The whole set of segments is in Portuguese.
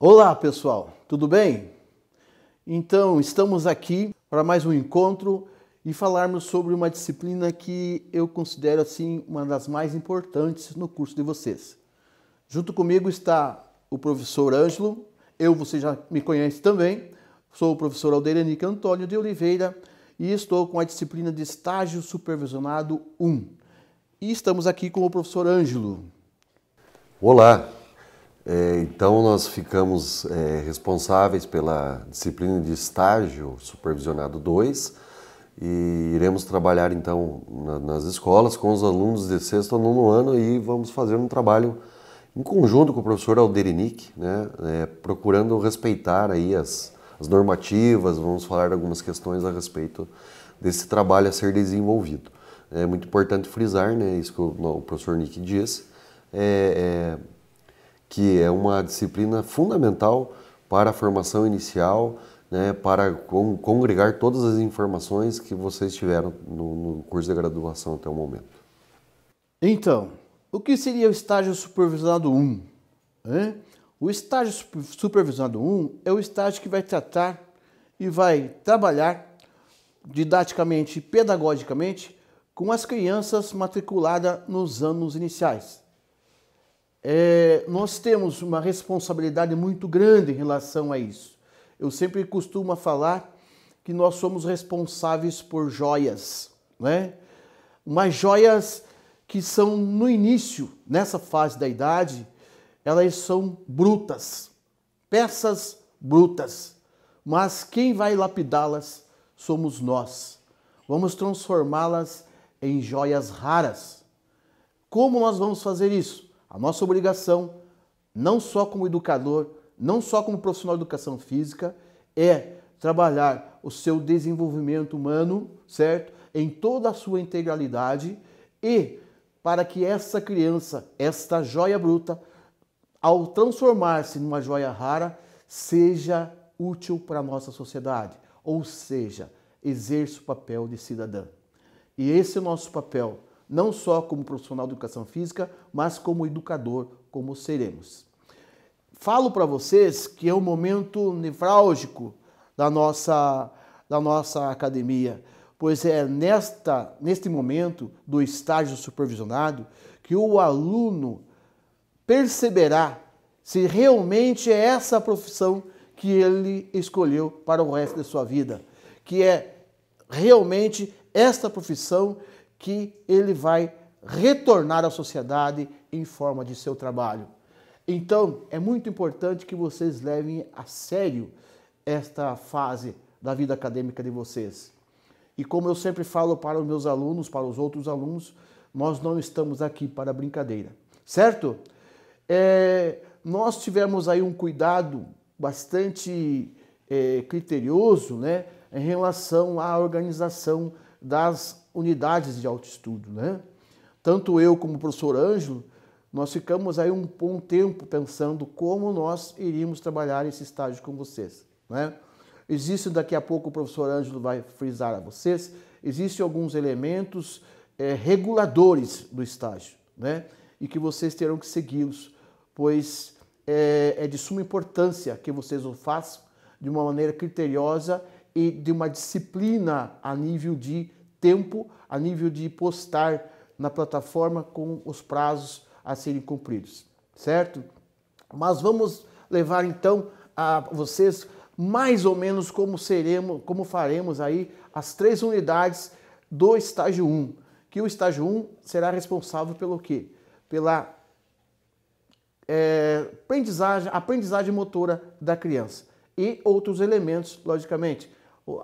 Olá, pessoal, tudo bem? Então, estamos aqui para mais um encontro e falarmos sobre uma disciplina que eu considero assim uma das mais importantes no curso de vocês. Junto comigo está o professor Ângelo, eu, você já me conhece também, sou o professor Aldeiranique Antônio de Oliveira e estou com a disciplina de Estágio Supervisionado 1. E estamos aqui com o professor Ângelo. Olá, é, então, nós ficamos é, responsáveis pela disciplina de estágio supervisionado 2 e iremos trabalhar então na, nas escolas com os alunos de sexto a nono ano e vamos fazer um trabalho em conjunto com o professor Alderinic, né, é, procurando respeitar aí as, as normativas, vamos falar de algumas questões a respeito desse trabalho a ser desenvolvido. É muito importante frisar, né, isso que o, o professor Nick disse, é, é que é uma disciplina fundamental para a formação inicial, né, para congregar todas as informações que vocês tiveram no, no curso de graduação até o momento. Então, o que seria o estágio supervisionado 1? O estágio supervisionado 1 é o estágio que vai tratar e vai trabalhar didaticamente e pedagogicamente com as crianças matriculadas nos anos iniciais é, nós temos uma responsabilidade muito grande em relação a isso. Eu sempre costumo falar que nós somos responsáveis por joias, né? Mas joias que são no início, nessa fase da idade, elas são brutas, peças brutas. Mas quem vai lapidá-las somos nós. Vamos transformá-las em joias raras. Como nós vamos fazer isso? A nossa obrigação, não só como educador, não só como profissional de educação física, é trabalhar o seu desenvolvimento humano, certo? Em toda a sua integralidade e para que essa criança, esta joia bruta, ao transformar-se numa joia rara, seja útil para a nossa sociedade, ou seja, exerça o papel de cidadã. E esse é o nosso papel não só como profissional de educação física, mas como educador, como seremos. Falo para vocês que é um momento nevrálgico da nossa, da nossa academia, pois é nesta, neste momento do estágio supervisionado que o aluno perceberá se realmente é essa a profissão que ele escolheu para o resto de sua vida, que é realmente esta profissão que ele vai retornar à sociedade em forma de seu trabalho. Então, é muito importante que vocês levem a sério esta fase da vida acadêmica de vocês. E como eu sempre falo para os meus alunos, para os outros alunos, nós não estamos aqui para brincadeira, certo? É, nós tivemos aí um cuidado bastante é, criterioso né, em relação à organização das unidades de autoestudo. Né? Tanto eu como o professor Ângelo, nós ficamos aí um bom tempo pensando como nós iríamos trabalhar esse estágio com vocês. Né? Existe, daqui a pouco o professor Ângelo vai frisar a vocês, existem alguns elementos é, reguladores do estágio, né? E que vocês terão que segui-los, pois é, é, de suma importância que vocês o façam de uma maneira criteriosa e de uma disciplina a nível de tempo a nível de postar na plataforma com os prazos a serem cumpridos, certo? Mas vamos levar então a vocês mais ou menos como seremos, como faremos aí as três unidades do estágio 1, que o estágio 1 será responsável pelo quê? Pela é, aprendizagem, aprendizagem motora da criança e outros elementos, logicamente,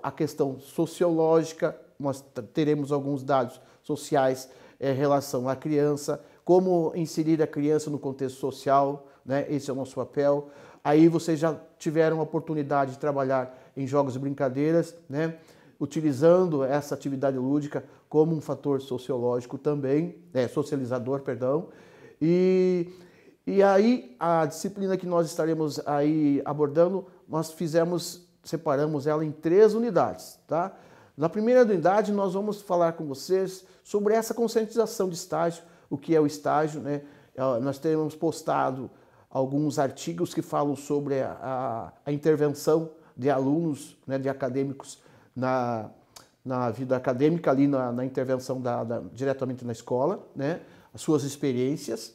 a questão sociológica, nós teremos alguns dados sociais eh, em relação à criança, como inserir a criança no contexto social, né? esse é o nosso papel. Aí vocês já tiveram a oportunidade de trabalhar em jogos e brincadeiras, né? utilizando essa atividade lúdica como um fator sociológico também, né? socializador, perdão. E, e aí a disciplina que nós estaremos aí abordando, nós fizemos, separamos ela em três unidades, tá? Na primeira unidade, nós vamos falar com vocês sobre essa conscientização de estágio, o que é o estágio. Né? Ah, nós temos postado alguns artigos que falam sobre a, a, intervenção de alunos, né, de acadêmicos na, na vida acadêmica, ali na, na intervenção da, da, diretamente na escola, né, as suas experiências.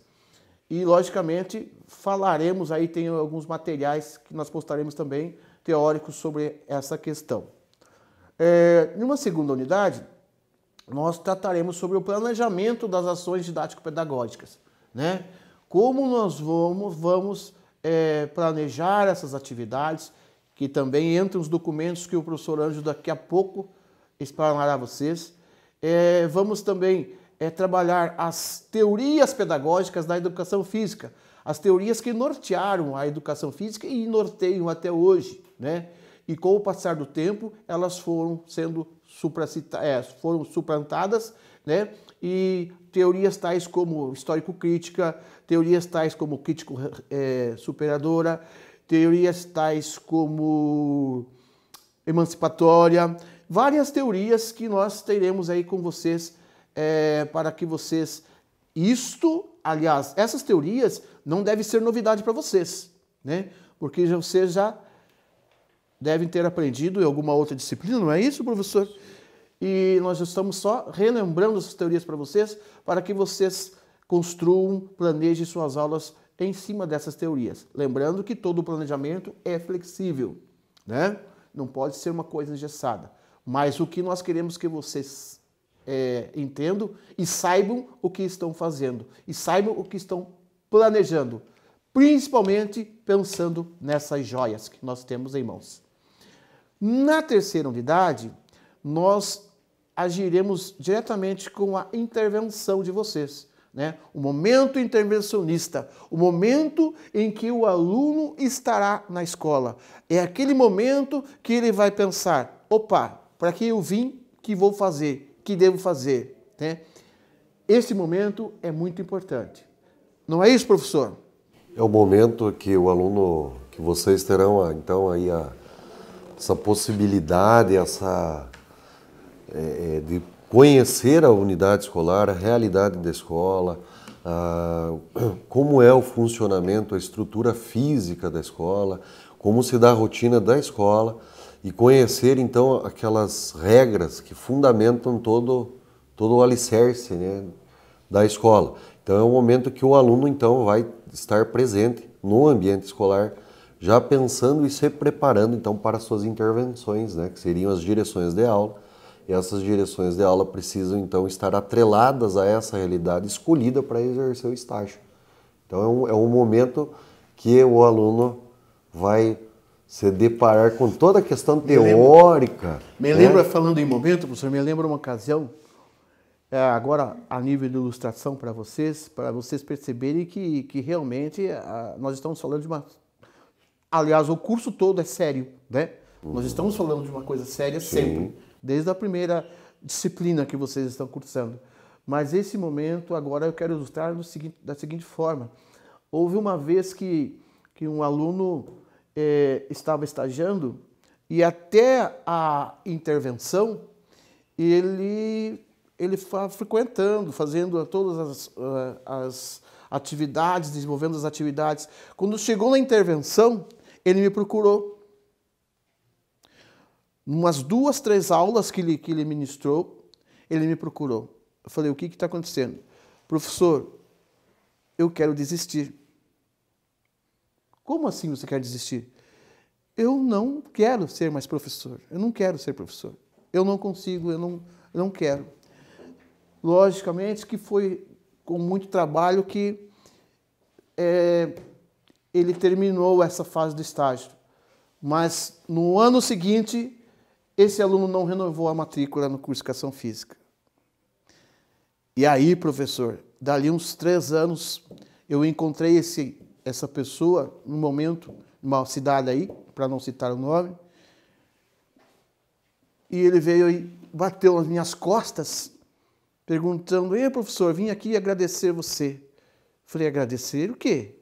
E, logicamente, falaremos aí, tem alguns materiais que nós postaremos também teóricos sobre essa questão. É, em uma segunda unidade, nós trataremos sobre o planejamento das ações didático-pedagógicas, né? Como nós vamos, vamos é, planejar essas atividades, que também entram os documentos que o professor Anjo daqui a pouco explanará a vocês. É, vamos também é, trabalhar as teorias pedagógicas da educação física, as teorias que nortearam a educação física e norteiam até hoje, né? e com o passar do tempo elas foram sendo é, foram suplantadas, né? E teorias tais como histórico-crítica, teorias tais como crítico-superadora, eh, teorias tais como emancipatória, várias teorias que nós teremos aí com vocês é, para que vocês isto, aliás, essas teorias não deve ser novidade para vocês, né? Porque vocês já devem ter aprendido em alguma outra disciplina, não é isso, professor? E nós estamos só relembrando essas teorias para vocês, para que vocês construam, planejem suas aulas em cima dessas teorias. Lembrando que todo planejamento é flexível, né? Não pode ser uma coisa engessada. Mas o que nós queremos que vocês é, entendam e saibam o que estão fazendo e saibam o que estão planejando, principalmente pensando nessas joias que nós temos em mãos. Na terceira unidade, nós agiremos diretamente com a intervenção de vocês. Né? O momento intervencionista, o momento em que o aluno estará na escola. É aquele momento que ele vai pensar: opa, para que eu vim, que vou fazer, que devo fazer. Né? Esse momento é muito importante. Não é isso, professor? É o momento que o aluno, que vocês terão, então, aí a essa possibilidade, essa é, é, de conhecer a unidade escolar, a realidade da escola, a, como é o funcionamento, a estrutura física da escola, como se dá a rotina da escola e conhecer então aquelas regras que fundamentam todo todo o alicerce né, da escola. Então é o momento que o aluno então vai estar presente no ambiente escolar já pensando e se preparando então para suas intervenções, né, que seriam as direções de aula. E essas direções de aula precisam então estar atreladas a essa realidade escolhida para exercer o estágio. Então é um, é um momento que o aluno vai se deparar com toda a questão me teórica. Me né? lembra, falando em momento, professor, me lembra uma ocasião, é, agora a nível de ilustração para vocês, para vocês perceberem que, que realmente a, nós estamos falando de uma Aliás, o curso todo é sério, né? Uhum. Nós estamos falando de uma coisa séria Sim. sempre, desde a primeira disciplina que vocês estão cursando. Mas esse momento agora eu quero ilustrar seguinte, da seguinte forma. Houve uma vez que, que um aluno eh, estava estagiando e até a intervenção ele, ele frequentando, fazendo todas as, ah, as atividades, desenvolvendo as atividades. Quando chegou na intervenção, ele me procurou. Umas duas, três aulas que ele, que ele ministrou, ele me procurou. Eu falei: o que está acontecendo? Professor, eu quero desistir. Como assim você quer desistir? Eu não quero ser mais professor. Eu não quero ser professor. Eu não consigo, eu não, eu não quero. Logicamente que foi com muito trabalho que é, ele terminou essa fase do estágio. Mas no ano seguinte, esse aluno não renovou a matrícula no curso de Educação Física. E aí, professor, dali uns três anos, eu encontrei esse, essa pessoa, num momento, numa cidade aí, para não citar o nome, e ele veio e bateu nas minhas costas, perguntando: Ei, professor, vim aqui agradecer você. Falei: Agradecer o quê?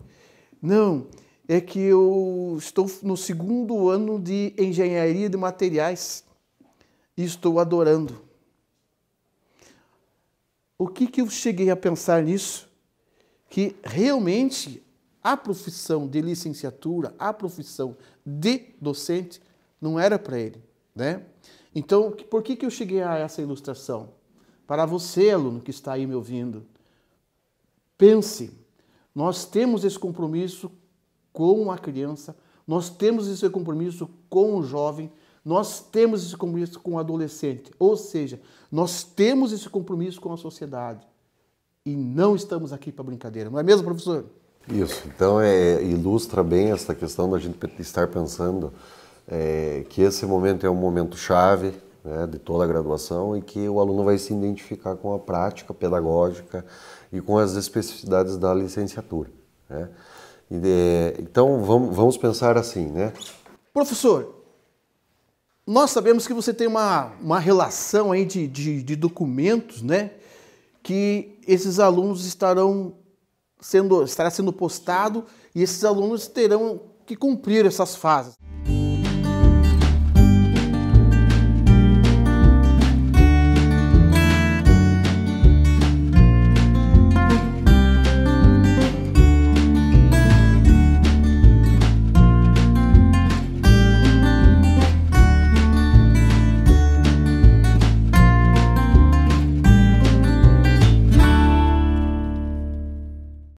Não, é que eu estou no segundo ano de engenharia de materiais e estou adorando. O que, que eu cheguei a pensar nisso? Que realmente a profissão de licenciatura, a profissão de docente, não era para ele. Né? Então, por que, que eu cheguei a essa ilustração? Para você, aluno que está aí me ouvindo, pense nós temos esse compromisso com a criança, nós temos esse compromisso com o jovem, nós temos esse compromisso com o adolescente. Ou seja, nós temos esse compromisso com a sociedade. E não estamos aqui para brincadeira, não é mesmo, professor? Isso. Então, é, ilustra bem essa questão da gente estar pensando é, que esse momento é um momento chave né, de toda a graduação e que o aluno vai se identificar com a prática pedagógica e com as especificidades da licenciatura. Né? De, é, então vamos, vamos pensar assim, né? Professor, nós sabemos que você tem uma, uma relação aí de, de, de documentos, né? Que esses alunos estarão sendo, estará sendo postado e esses alunos terão que cumprir essas fases.